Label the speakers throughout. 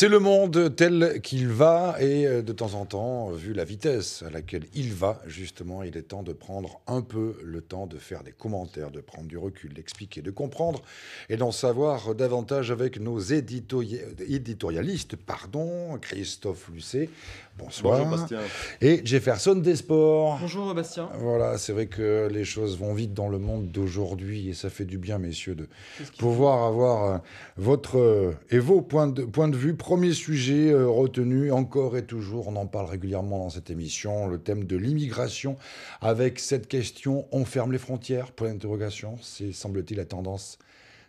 Speaker 1: C'est le monde tel qu'il va et euh, de temps en temps, euh, vu la vitesse à laquelle il va, justement, il est temps de prendre un peu le temps de faire des commentaires, de prendre du recul, d'expliquer, de comprendre et d'en savoir davantage avec nos éditorialistes, pardon, Christophe Lucet, bonsoir, Bonjour, Bastien. et Jefferson Sports. Bonjour Bastien. Voilà, c'est vrai que les choses vont vite dans le monde d'aujourd'hui et ça fait du bien, messieurs, de pouvoir avoir euh, votre et vos points de, points de vue Premier sujet euh, retenu encore et toujours, on en parle régulièrement dans cette émission, le thème de l'immigration. Avec cette question, on ferme les frontières Point d'interrogation, c'est semble-t-il la tendance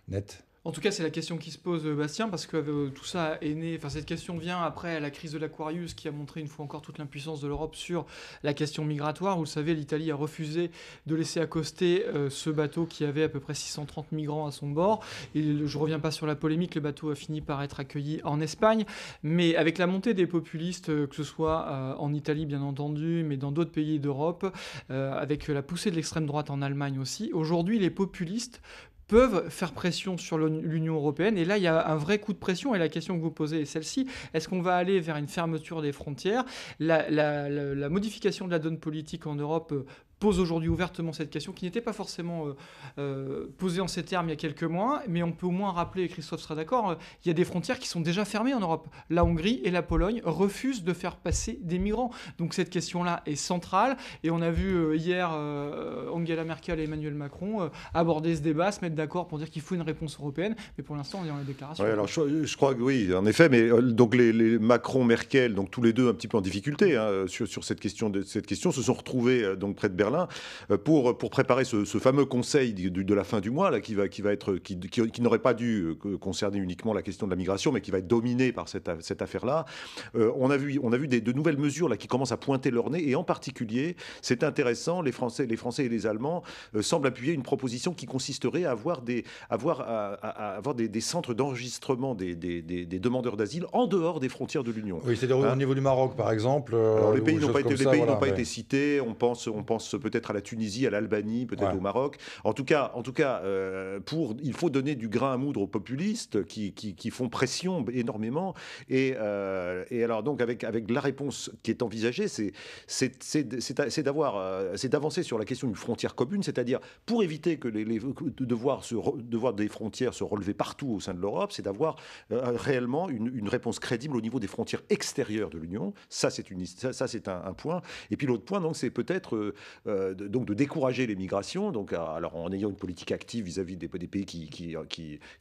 Speaker 1: nette.
Speaker 2: En tout cas, c'est la question qui se pose, euh, Bastien, parce que euh, tout ça est né. Enfin, cette question vient après la crise de l'Aquarius, qui a montré une fois encore toute l'impuissance de l'Europe sur la question migratoire. Vous le savez, l'Italie a refusé de laisser accoster euh, ce bateau qui avait à peu près 630 migrants à son bord. je ne reviens pas sur la polémique. Le bateau a fini par être accueilli en Espagne, mais avec la montée des populistes, que ce soit en Italie bien entendu, mais dans d'autres pays d'Europe, avec la poussée de l'extrême droite en Allemagne aussi. Aujourd'hui, les populistes peuvent faire pression sur l'Union européenne. Et là, il y a un vrai coup de pression. Et la question que vous posez est celle-ci. Est-ce qu'on va aller vers une fermeture des frontières la, la, modification de la donne politique en Europe euh, pose aujourd'hui ouvertement cette question qui n'était pas forcément euh, euh, posée en ces termes il y a quelques mois, mais on peut au moins rappeler, et Christophe sera d'accord, euh, il y a des frontières qui sont déjà fermées en Europe. La Hongrie et la Pologne refusent de faire passer des migrants. Donc cette question-là est centrale, et on a vu hier Angela Merkel et Emmanuel Macron aborder ce débat, se mettre d'accord pour dire qu'il faut une réponse européenne, mais pour l'instant on est dans la déclaration. alors
Speaker 3: je, crois que oui, en effet, mais donc les, Macron, Merkel, donc tous les deux un petit peu en difficulté hein, sur, cette question de cette question, se sont retrouvés donc près de Berlin euh, pour, pour préparer ce, fameux conseil de, la fin du mois, là, qui, va, qui, va être, qui, n'aurait pas dû euh, concerner uniquement la question de la migration, mais qui va être dominé par cette, affaire-là. Euh, on a vu, on a vu des, de nouvelles mesures là, qui commencent à pointer leur nez, et en particulier, c'est intéressant, les Français, les Français et les Allemands semblent appuyer une proposition qui consisterait à avoir des, avoir, à, avoir des, centres d'enregistrement des, demandeurs d'asile en dehors des frontières de l'Union. Oui, cest au hein
Speaker 1: niveau du Maroc, par exemple. Alors, les pays n'ont pas, été, été
Speaker 3: cités. On pense, on pense peut-être à la Tunisie, à l'Albanie, peut-être au Maroc. En tout cas, en tout cas euh, pour, il faut donner du grain à moudre aux populistes qui, font pression énormément. Euh, et, alors, donc, avec, avec la réponse qui est envisagée, c'est, d'avoir, euh, c'est d'avancer sur la question d'une frontière commune, c'est-à-dire pour éviter que les, de, voir des frontières se relever partout au sein de l'Europe, c'est d'avoir réellement une, réponse crédible au niveau des frontières extérieures de l'Union. Ça, c'est une, ça c'est un, un, point. Et puis l'autre point, donc, c'est peut-être euh, donc de décourager les migrations, donc euh, alors en ayant une politique active vis-à-vis des, pays qui, qui, euh,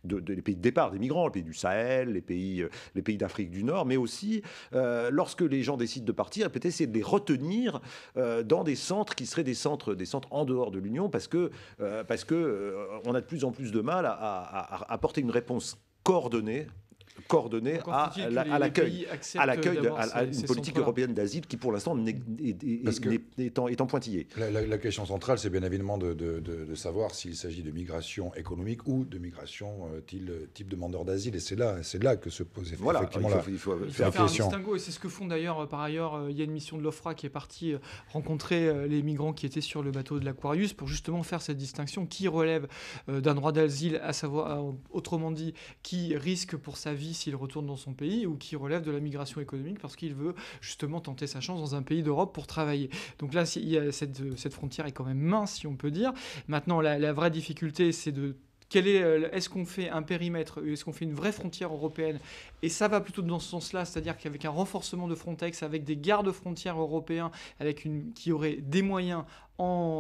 Speaker 3: de, pays de départ des migrants, les pays du Sahel, les pays, les pays d'Afrique du Nord, mais aussi lorsque les gens décident de partir, peut-être essayer de les retenir dans des centres qui seraient des centres, des centres en dehors de l'Union, parce que parce que on a de plus en plus de mal à apporter une réponse coordonnée coordonnée à, l'accueil, à l'accueil d'une politique européenne d'asile qui, pour l'instant, est, en
Speaker 1: pointillé. La, question centrale, c'est bien évidemment de, savoir s'il s'agit de migration économique ou de migration euh, type demandeur d'asile. Et c'est là, c'est là que se pose effectivement il faut, faire, Et
Speaker 2: c'est ce que font d'ailleurs, euh, par ailleurs, il y a une mission de l'OFRA qui est partie euh, rencontrer les migrants qui étaient sur le bateau de l'Aquarius pour justement faire cette distinction qui relève d'un droit d'asile, à savoir, autrement dit, qui risque pour sa vie s'il retourne dans son pays ou qui relève de la migration économique parce qu'il veut justement tenter sa chance dans un pays d'Europe pour travailler. Donc là, euh, cette, frontière est quand même mince, si on peut dire. Maintenant, la, vraie difficulté, c'est de quel est, euh, est-ce qu'on fait un périmètre, euh, est-ce qu'on fait une vraie frontière européenne Et ça va plutôt dans ce sens-là, c'est-à-dire qu'avec un renforcement de Frontex, avec des gardes frontières européens, avec qui auraient des moyens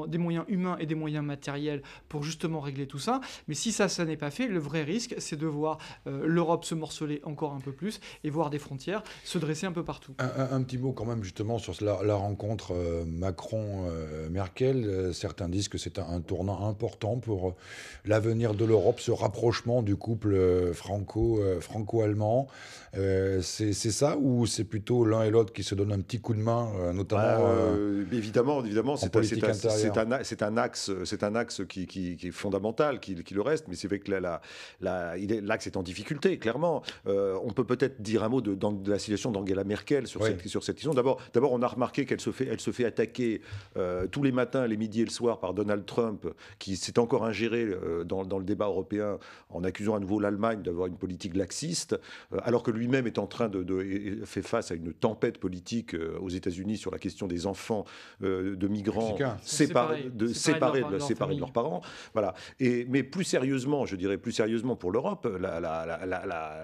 Speaker 2: des moyens humains et des moyens matériels pour justement régler tout ça. Mais si ça, ça n'est pas fait, le vrai risque, c'est de voir euh, l'Europe se morceler encore un peu plus et voir des frontières se dresser un peu partout.
Speaker 1: Un, petit mot quand même justement sur la, la rencontre euh, Macron-Merkel. Euh, certains disent que c'est un, tournant important pour l'avenir de l'Europe, ce rapprochement du couple franco, franco-allemand. c'est ça ou c'est plutôt l'un et l'autre qui se donnent un petit coup de main, notamment bah,
Speaker 3: Évidemment, évidemment, c'est c'est un, c'est un axe, c'est un axe qui, est fondamental, qui, le reste. Mais c'est vrai que l'axe est, en difficulté, clairement. Euh, on peut peut-être dire un mot de, la situation d'Angela Merkel sur, cette, sur cette question. D'abord, d'abord, on a remarqué qu'elle se fait, elle se fait attaquer euh, tous les matins, les midis et le soir par Donald Trump, qui s'est encore ingéré euh, dans, le débat européen en accusant à nouveau l'Allemagne d'avoir une politique laxiste, alors que lui-même est en train de, de fait face à une tempête politique aux États-Unis sur la question des enfants de migrants séparés, de, séparer de, séparer de, leurs parents. Voilà. Et, mais plus sérieusement, je dirais plus sérieusement pour l'Europe, la, la,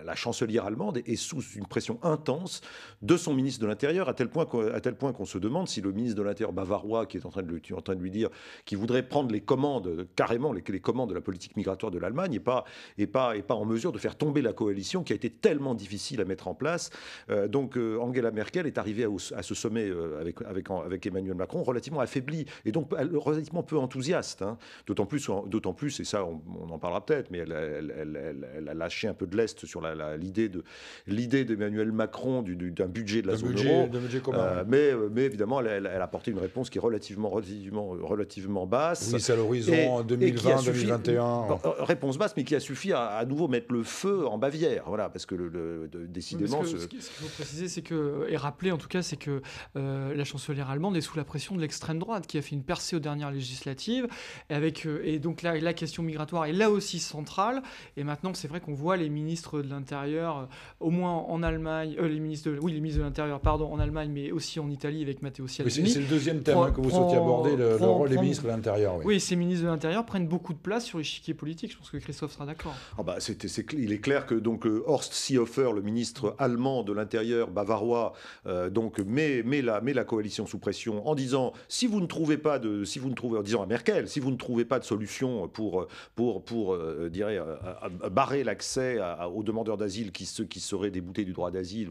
Speaker 3: la, chancelière allemande est sous une pression intense de son ministre de l'Intérieur, à tel point qu'on se demande si le ministre de l'Intérieur bavarois, qui est en train de lui, en train de lui dire qu'il voudrait prendre les commandes, carrément les, les, commandes de la politique migratoire de l'Allemagne, n'est pas, et pas, et pas en mesure de faire tomber la coalition qui a été tellement difficile à mettre en place. Euh, donc euh, Angela Merkel est arrivée à, ce sommet euh, avec, avec, avec Emmanuel Macron relativement affaiblie et donc relativement peu enthousiaste. Hein. D'autant plus, d'autant plus, et ça, on, en parlera peut-être, mais elle, a lâché un peu de l'est sur l'idée de l'idée d'Emmanuel Macron d'un budget de la zone euro. Euh, mais, euh, mais évidemment, elle, a apporté une réponse qui est relativement, relativement, basse. Oui, c'est à l'horizon 2020-2021. Hein, euh, réponse basse, mais qui a suffi à, à nouveau mettre le feu en Bavière, voilà, parce que le, décidément. ce... qu'il
Speaker 2: faut préciser, c'est que et rappeler en tout cas, c'est que la chancelière allemande est sous la pression de l'extrême droite, qui a fini une percée aux dernières législatives. Et, avec, euh, et donc la, la question migratoire est là aussi centrale. Et maintenant, c'est vrai qu'on voit les ministres de l'Intérieur, euh, au moins en Allemagne, euh, les ministres oui, les ministres de l'Intérieur, pardon, en Allemagne, mais aussi en Italie avec Matteo Salvini. c'est le deuxième thème hein, que vous souhaitiez aborder, le, rôle des ministres de l'Intérieur. Oui. ces ministres de l'Intérieur prennent beaucoup de place sur l'échiquier politique. Je pense que Christophe sera d'accord.
Speaker 3: Ah bah, il est clair que donc, Horst Seehofer, le ministre allemand de l'Intérieur bavarois, donc, met, met, la, met la coalition sous pression en disant si vous ne trouvez pas de, si vous ne trouvez, en à Merkel, si vous ne trouvez pas de solution pour, pour, pour euh, dirais, euh, euh, barrer l'accès aux demandeurs d'asile qui, ceux qui seraient déboutés du droit d'asile,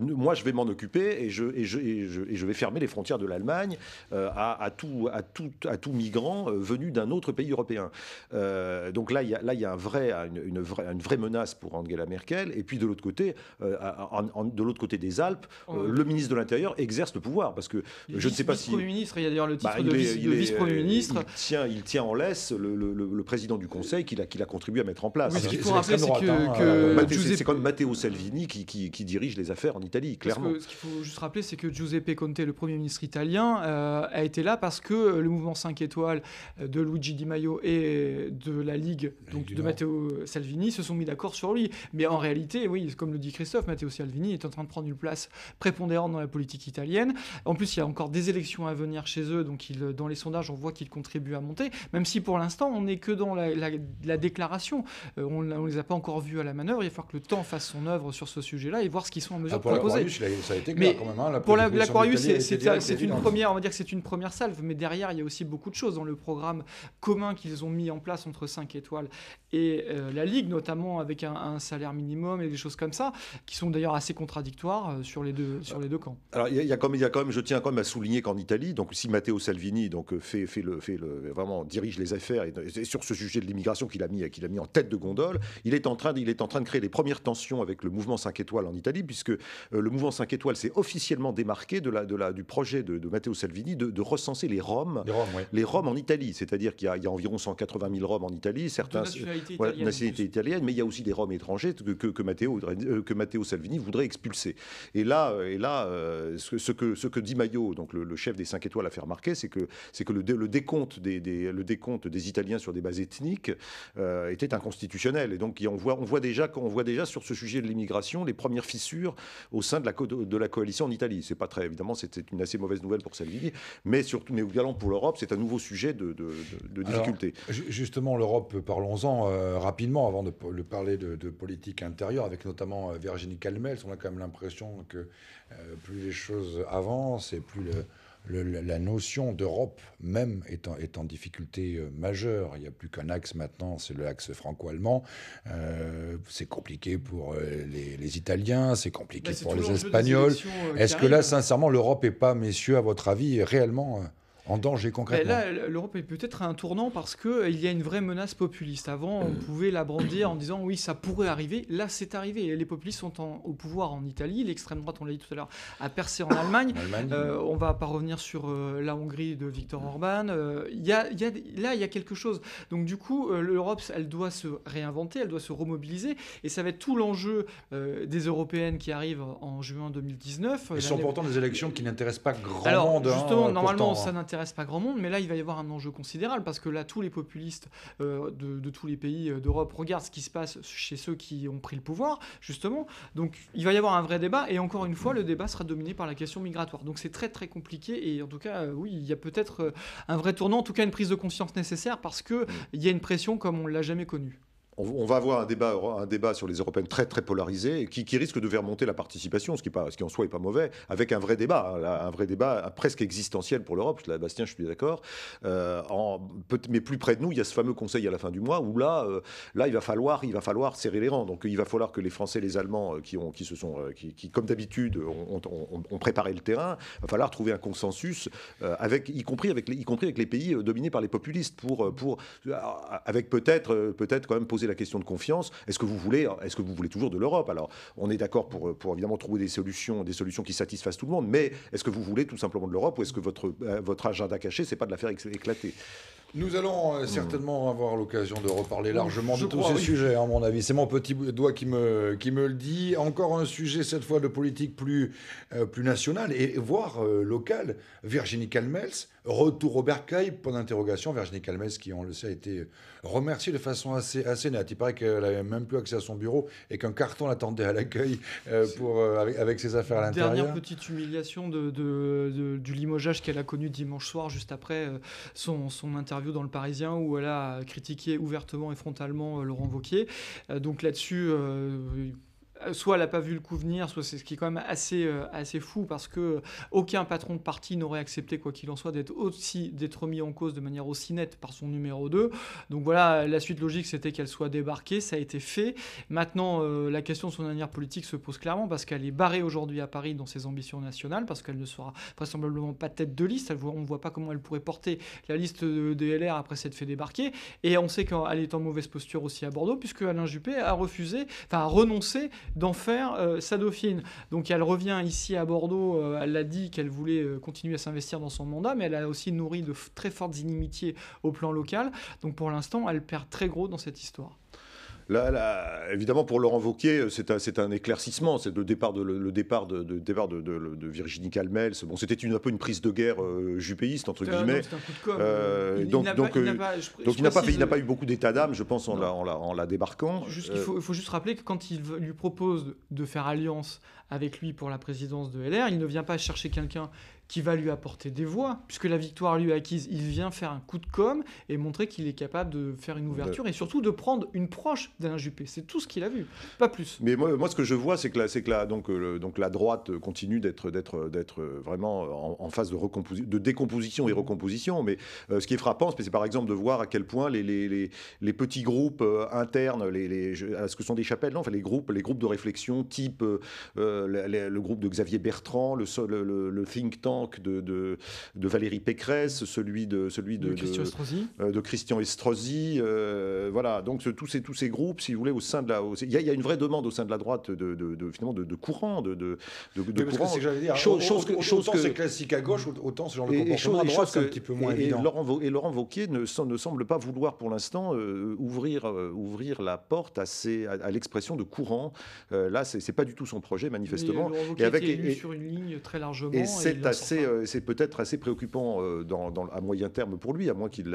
Speaker 3: moi je vais m'en occuper et je, et, je, et, je, vais fermer les frontières de l'Allemagne à, tout, à, tout, à tout migrant venu d'un autre pays européen. donc là, il y a, là, il y a un vrai, une, vraie, une vraie menace pour Angela Merkel. Et puis de l'autre côté, de l'autre côté des Alpes, oh. le ministre de l'Intérieur exerce le pouvoir parce que je ne sais pas si. Le
Speaker 2: ministre, il y le titre bah, de, vice, premier euh, ministre.
Speaker 3: Il tient, il tient en laisse le, président du Conseil qu'il a, a contribué à mettre en place. ce qu'il faut rappeler, c'est que, hein, euh, c'est quand Matteo Salvini qui, qui, dirige les affaires en Italie, clairement. ce
Speaker 2: qu'il faut juste rappeler, c'est que Giuseppe Conte, le premier ministre italien, euh, a été là parce que le mouvement 5 étoiles de Luigi Di Maio et de la Ligue, donc Ligue de Matteo Salvini, se sont mis d'accord sur lui. Mais en réalité, oui, comme le dit Christophe, Matteo Salvini est en train de prendre une place prépondérante dans la politique italienne. En plus, il y a encore des élections à venir chez eux donc dans les sondages, on voit qu'ils contribuent à monter, même si pour l'instant, on n'est que dans la, déclaration. Euh, on ne les a pas encore vus à la manœuvre, il va falloir que le temps fasse son œuvre sur ce sujet-là et voir ce qu'ils sont en mesure ah, de proposer. pour l'Aquarius, c'est une première, on va dire que c'est une première salve, mais derrière, il y a aussi beaucoup de choses dans le programme commun qu'ils ont mis en place entre 5 étoiles et euh, la Ligue, notamment avec un, salaire minimum et des choses comme ça, qui sont d'ailleurs assez contradictoires euh, sur les deux, sur les deux camps.
Speaker 3: Alors, il y, a, quand même, je tiens quand même à souligner qu'en Italie, donc si ma Matteo Salvini donc euh, fait, fait le, fait le, vraiment dirige les affaires et, sur ce sujet de l'immigration qu'il a mis, qu'il a mis en tête de gondole, il est en train, de, il est en train de créer les premières tensions avec le mouvement 5 étoiles en Italie, puisque euh, le mouvement 5 étoiles s'est officiellement démarqué de la, de la, du projet de, Matteo Salvini de, recenser les Roms, les Roms, en Italie, c'est-à-dire qu'il y, a environ 180 000 Roms en Italie, certains nationalités italiennes, nationalité mais il y a aussi des Roms étrangers que, que, Matteo, euh, que Matteo Salvini voudrait expulser. Et là, et là ce, que, ce que dit Maillot, donc le, chef des 5 étoiles à faire c'est que, c'est que le, le décompte des, le décompte des Italiens sur des bases ethniques euh, était inconstitutionnel. Et donc, on voit, on, voit déjà, on voit déjà sur ce sujet de l'immigration les premières fissures au sein de la, de la coalition en Italie. C'est pas très, évidemment, c'était une assez mauvaise nouvelle pour Salvini, mais surtout, mais également pour l'Europe, c'est un nouveau sujet de, difficulté.
Speaker 1: justement, l'Europe, parlons-en euh, rapidement avant de, le parler de, politique intérieure, avec notamment euh, Virginie Calmels. On a quand même l'impression que plus les choses avancent et plus le la notion d'Europe même est en, est en difficulté euh, majeure. Il n'y a plus qu'un axe maintenant, c'est le axe franco-allemand. Euh, c'est compliqué pour euh, les, Italiens, c'est compliqué bah, pour les Espagnols. Est-ce que là, sincèrement, l'Europe n'est pas, messieurs, à votre avis, réellement en danger ben concrètement Là,
Speaker 2: l'Europe est peut-être à un tournant parce qu'il euh, y a une vraie menace populiste. Avant, on euh. pouvait la brandir en disant oui, ça pourrait arriver. Là, c'est arrivé. Les populistes sont au pouvoir en Italie, l'extrême droite, on l'a dit tout à l'heure, a percé en Allemagne. On ne euh, on va pas revenir sur la Hongrie de Viktor Orban. là, il y a quelque chose. Donc du coup, l'Europe, elle doit se réinventer, elle doit se remobiliser. Et ça va être tout l'enjeu des Européennes qui arrivent en juin 2019. Et sont pourtant des élections qui n'intéressent pas grand Alors, hein, Justement, normalement, hein. ça n'intéresse intéresse pas grand monde, mais là il va y avoir un enjeu considérable parce que là tous les populistes euh, de, tous les pays euh, d'Europe regardent ce qui se passe chez ceux qui ont pris le pouvoir, justement. Donc il va y avoir un vrai débat et encore une fois le débat sera dominé par la question migratoire. Donc c'est très très compliqué et en tout cas euh, oui il y a peut-être un vrai tournant, en tout cas une prise de conscience nécessaire parce que mmh. il y a une pression comme on l'a jamais connue
Speaker 3: on, va avoir un débat, un débat sur les européennes très très polarisé, qui, risque de faire monter la participation, ce qui, ce en soi n'est pas mauvais, avec un vrai débat, hein, un vrai débat presque existentiel pour l'Europe. Là, Bastien, je suis d'accord. Euh, mais plus près de nous, il y a ce fameux Conseil à la fin du mois où là, euh, là, il va falloir, il va falloir serrer les rangs. Donc, il va falloir que les Français, les Allemands, euh, qui ont, qui se sont, qui, comme d'habitude, ont, préparé le terrain, il va falloir trouver un consensus avec, y compris avec, y compris avec les pays dominés par les populistes, pour, pour, avec peut-être, peut-être quand même poser la question de confiance. Est-ce que vous voulez, est-ce que vous voulez toujours de l'Europe Alors, on est d'accord pour, pour évidemment trouver des solutions, des solutions qui satisfassent tout le monde. Mais est-ce que vous voulez tout simplement de l'Europe ou est-ce que votre, euh, votre agenda caché, c'est pas de la faire éclater
Speaker 1: nous allons euh, certainement avoir l'occasion de reparler largement de tous ces sujets, à mon avis. C'est mon petit doigt qui me, qui me le dit. Encore un sujet, cette fois, de politique plus, euh, plus nationale et voire locale. Virginie Calmels, Retour au bercail, point d'interrogation. Virginie Calmes, qui, on le sait, a été remerciée de façon assez, assez nette. Il paraît qu'elle n'avait même plus accès à son bureau et qu'un carton l'attendait à l'accueil euh, pour, euh, avec,
Speaker 2: ses affaires à l'intérieur. Dernière petite humiliation de, de, du limogeage qu'elle a connu dimanche soir, juste après euh, son, son, interview dans Le Parisien, où elle a critiqué ouvertement et frontalement Laurent Wauquiez. donc là-dessus euh, soit elle n'a pas vu le coup venir, soit c'est ce qui est quand même assez, euh, assez fou parce que euh, aucun patron de parti n'aurait accepté, quoi qu'il en soit, d'être aussi d'être mis en cause de manière aussi nette par son numéro 2. Donc voilà, la suite logique c'était qu'elle soit débarquée, ça a été fait. Maintenant, la question de son avenir politique se pose clairement parce qu'elle est barrée aujourd'hui à Paris dans ses ambitions nationales, parce qu'elle ne sera vraisemblablement pas tête de liste. on ne voit pas comment elle pourrait porter la liste des LR après s'être fait débarquer. Et on sait qu'elle est en mauvaise posture aussi à Bordeaux, puisque Alain Juppé a refusé, enfin a renoncé d'en faire euh, sa dauphine. Donc elle revient ici à Bordeaux, euh, elle a dit qu'elle voulait euh, continuer à s'investir dans son mandat, mais elle a aussi nourri de très fortes inimitiés au plan local. Donc pour l'instant, elle perd très gros dans cette histoire.
Speaker 3: Là, évidemment, pour le renvoquer euh, c'est un, éclaircissement. C'est le départ de, Virginie Calmel. Bon, c'était un peu une prise de guerre euh, jupéiste entre ah guillemets. Donc, donc, il n'a pas, eu euh, beaucoup d'état d'âme, je pense, en la, débarquant. faut, il,
Speaker 2: faut, juste rappeler que quand il lui propose de faire alliance avec lui pour la présidence de LR, il ne vient pas chercher quelqu'un qui va lui apporter des voix, puisque la victoire lui est acquise. Il vient faire un coup de com et montrer qu'il est capable de faire une ouverture bah. et surtout de prendre une proche d'Alain Juppé. C'est tout ce qu'il a vu, pas
Speaker 3: plus. Mais moi, moi ce que je vois, c'est que, la, que la, donc, euh, donc, la droite continue d'être vraiment en, phase de, de décomposition et mhm. recomposition. Mais euh, ce qui est frappant, c'est par exemple de voir à quel point les, les, les, les petits groupes euh, internes, les, ce que sont des chapelles, enfin, les, groupes, les groupes de réflexion type le, groupe de Xavier Bertrand, le, le think tank, de, de, Valérie Pécresse, celui de celui de, de Christian Estrosi. Euh, de, Christian Estrosi euh, voilà, donc tous ces tous ces groupes, si vous voulez, au sein de la, il y, a une vraie demande au sein de la droite de, de finalement de, courant, de de, courant. Que Chose, que, c'est
Speaker 1: classique à gauche, autant ce genre de comportement à droite, un petit peu moins et, évident.
Speaker 3: Et Laurent, et ne, ne, semble pas vouloir pour l'instant euh, ouvrir ouvrir la porte à, à, l'expression de courant. là, c'est pas du tout son projet manifestement. Et, avec est et, sur
Speaker 2: une ligne très largement. Et
Speaker 3: euh, c'est peut-être assez préoccupant euh, à moyen terme pour lui, à moins qu'il,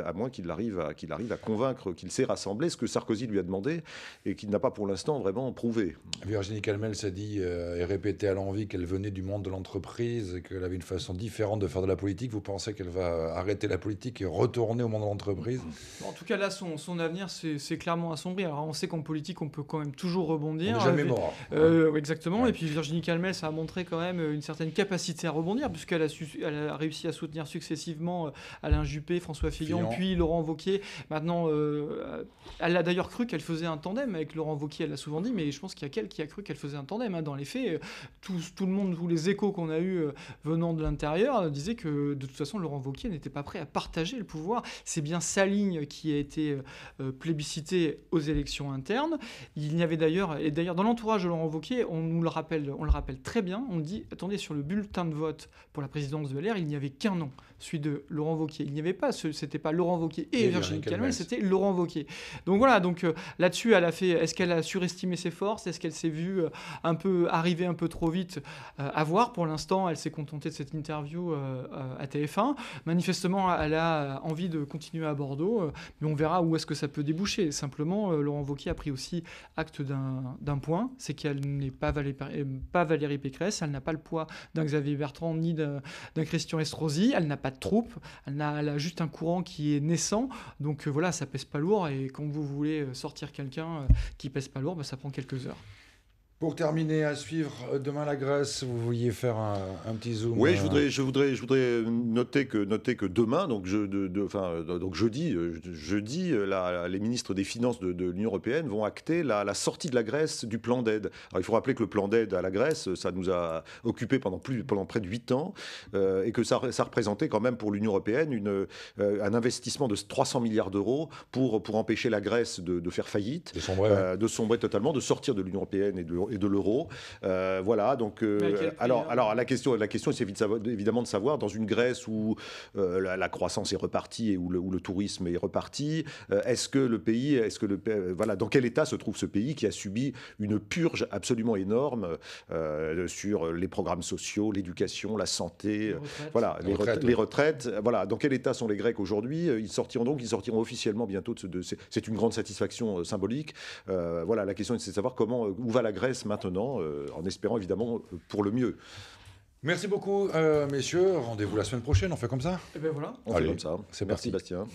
Speaker 3: arrive à, convaincre qu'il sait rassemblé, ce que Sarkozy lui a demandé et qu'il n'a pas pour l'instant vraiment prouvé. Virginie Calmel s'est
Speaker 1: dit euh, et
Speaker 3: répété à l'envie
Speaker 1: qu'elle venait du monde de l'entreprise et qu'elle avait une façon différente de faire de la politique. Vous pensez qu'elle va arrêter la politique et retourner au monde de l'entreprise En
Speaker 2: tout cas, là, son, avenir, c'est, clairement assombri. Alors, on sait qu'en politique, on peut quand même toujours rebondir. jamais mort. Hein. Exactement. Et puis, Virginie Calmel, ça a montré quand même une certaine capacité à rebondir, puisqu'elle elle a, réussi à soutenir successivement euh, Alain Juppé, François Fillon, puis Laurent Wauquiez. Maintenant, euh, elle a d'ailleurs cru qu'elle faisait un tandem avec Laurent Wauquiez, elle l'a souvent dit, mais je pense qu'il y a quelqu'un qui a cru qu'elle faisait un tandem. Hein. Dans les faits, euh, tout, tout, le monde, tous les échos qu'on a eus venant de l'intérieur disaient que de toute façon, Laurent Wauquiez n'était pas prêt à partager le pouvoir. C'est bien sa ligne qui a été plébiscitée aux élections internes. Il n'y avait d'ailleurs, et d'ailleurs dans l'entourage de Laurent Wauquiez, on nous le rappelle, on le rappelle très bien, on dit, attendez, sur le bulletin de vote pour la présidence de l'air, il n'y avait qu'un nom, celui de Laurent Vauquier. Il n'y avait pas, ce, c'était pas Laurent Vauquier et, Virginie Calmel, c'était Laurent Vauquier. Donc voilà, donc euh, là-dessus, elle a fait. Est-ce qu'elle a surestimé ses forces Est-ce qu'elle s'est vue euh, un peu arriver un peu trop vite euh, À voir. Pour l'instant, elle s'est contentée de cette interview à TF1. Manifestement, elle a envie de continuer à Bordeaux, mais on verra où est-ce que ça peut déboucher. Simplement, Laurent Vauquier a pris aussi acte d'un, point, c'est qu'elle n'est pas Valérie, pas Valérie Pécresse, elle n'a pas le poids d'un Xavier Bertrand ni d'un euh, d'un Christian Estrosi. Elle n'a pas de troupe, elle a, juste un courant qui est naissant. Donc euh, voilà, ça pèse pas lourd. Et quand vous voulez euh, sortir quelqu'un qui pèse pas lourd, bah, ça prend quelques heures.
Speaker 1: Pour terminer, à suivre euh, demain la Grèce, vous vouliez faire un, petit zoom. Oui, euh, je voudrais,
Speaker 3: je voudrais, je voudrais noter que noter que demain, donc je, de, enfin, euh, donc jeudi, jeudi, les ministres des Finances de, l'Union européenne vont acter la, sortie de la Grèce du plan d'aide. il faut rappeler que le plan d'aide à la Grèce, ça nous a occupé pendant plus pendant près de huit ans, et que ça, ça, représentait quand même pour l'Union européenne une, un investissement de 300 milliards d'euros pour pour empêcher la Grèce de, faire faillite, de sombrer, totalement, de sortir de l'Union européenne et de et de l'euro. Euh, voilà, donc euh, alors, hein alors la question, la question c'est évidemment de savoir, dans une Grèce où euh, la, croissance est repartie et où le, tourisme est reparti, est-ce que le pays, est-ce que le voilà, dans quel état se trouve ce pays qui a subi une purge absolument énorme sur les programmes sociaux, l'éducation, la santé, les retraites. voilà, les, retraites, voilà, dans quel état sont les Grecs aujourd'hui Ils sortiront donc, ils sortiront officiellement bientôt de, c'est une grande satisfaction symbolique. voilà, la question c'est de savoir comment où va la Grèce maintenant, euh, en espérant évidemment euh, pour le mieux. Merci beaucoup, euh, messieurs. Rendez-vous la semaine prochaine. On fait comme ça
Speaker 2: eh ben voilà. On fait comme
Speaker 3: ça. C'est Merci, Bastien.